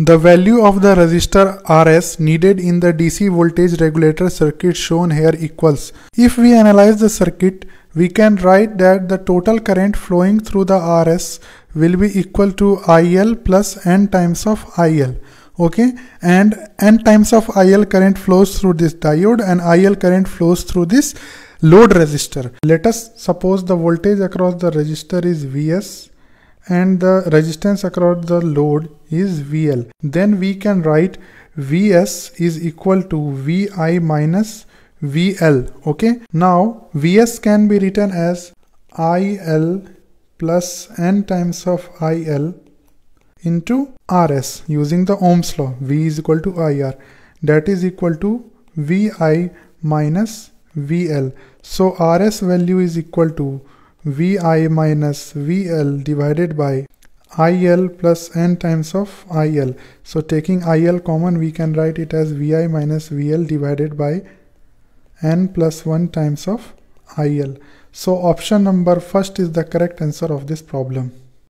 The value of the resistor Rs needed in the DC voltage regulator circuit shown here equals. If we analyze the circuit, we can write that the total current flowing through the Rs will be equal to IL plus N times of IL. Okay, and N times of IL current flows through this diode and IL current flows through this load resistor. Let us suppose the voltage across the resistor is Vs and the resistance across the load is VL. Then we can write Vs is equal to Vi minus VL. Okay. Now Vs can be written as IL plus N times of IL into RS using the Ohm's law. V is equal to IR. That is equal to Vi minus VL. So RS value is equal to Vi minus VL divided by IL plus N times of IL. So taking IL common, we can write it as Vi minus VL divided by N plus 1 times of IL. So option number first is the correct answer of this problem.